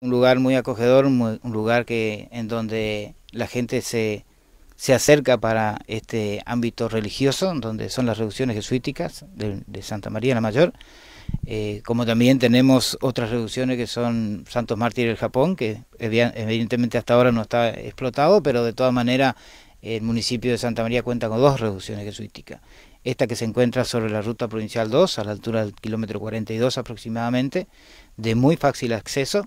un lugar muy acogedor, un lugar que en donde la gente se, acerca para este ámbito religioso, donde son las reducciones jesuíticas de, Santa María la Mayor, eh, como también tenemos otras reducciones que son Santos Mártires del Japón, que evidentemente hasta ahora no está explotado, pero de todas maneras el municipio de Santa María cuenta con dos reducciones jesuíticas. Esta que se encuentra sobre la ruta provincial 2, a la altura del kilómetro 42 aproximadamente, de muy fácil acceso,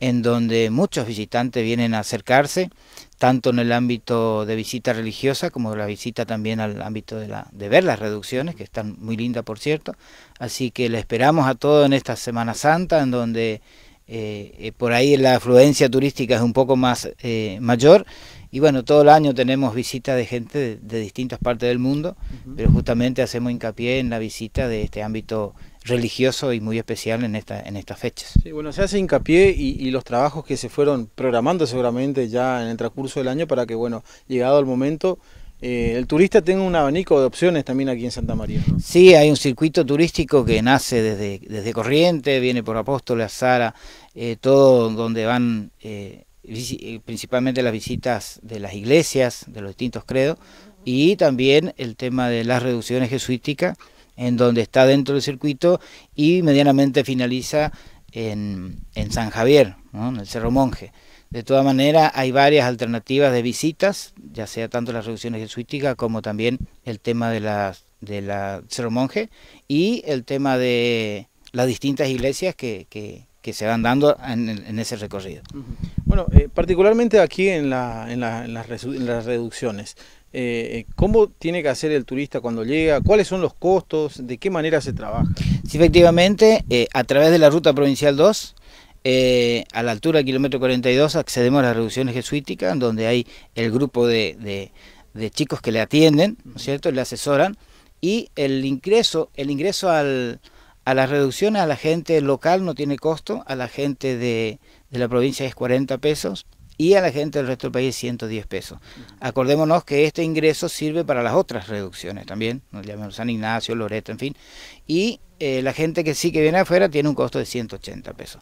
en donde muchos visitantes vienen a acercarse, tanto en el ámbito de visita religiosa como la visita también al ámbito de, la, ver las reducciones, que están muy lindas por cierto. Así que le esperamos a todos en esta Semana Santa, en donde eh, eh, por ahí la afluencia turística es un poco más eh, mayor. Y bueno, todo el año tenemos visitas de gente de, distintas partes del mundo, pero justamente hacemos hincapié en la visita de este ámbito religioso y muy especial en, esta, en estas fechas. Sí, bueno, se hace hincapié y, los trabajos que se fueron programando seguramente ya en el transcurso del año para que, bueno, llegado el momento, eh, el turista tenga un abanico de opciones también aquí en Santa María. ¿no? Sí, hay un circuito turístico que nace desde, desde Corrientes, viene por Apóstoles, Sara, eh, todo donde van... Eh, principalmente las visitas de las iglesias, de los distintos credos, y también el tema de las reducciones jesuíticas, en donde está dentro del circuito y medianamente finaliza en, San Javier, en el Cerro Monje. De todas maneras, hay varias alternativas de visitas, ya sea tanto las reducciones jesuíticas como también el tema de la, de la Cerro Monje y el tema de las distintas iglesias que, se van dando en, ese recorrido. Bueno, eh, particularmente aquí en, las, reducciones, eh, eh, ¿cómo tiene que hacer el turista cuando llega? ¿Cuáles son los costos? ¿De qué manera se trabaja? Sí, efectivamente, a través de la Ruta Provincial 2, a la altura del kilómetro 42, accedemos a las reducciones jesuíticas, donde hay el grupo de, chicos que le atienden, ¿no es cierto?, le asesoran, y el ingreso, el ingreso a las reducciones a la gente local no tiene costo, a la gente de, de la provincia es 40 pesos y a la gente del resto del país 110 pesos. Acordémonos que este ingreso sirve para las otras reducciones también, nos llamamos San Ignacio, Loreto, en fin, y eh, la gente que sí que viene afuera tiene un costo de 180 pesos.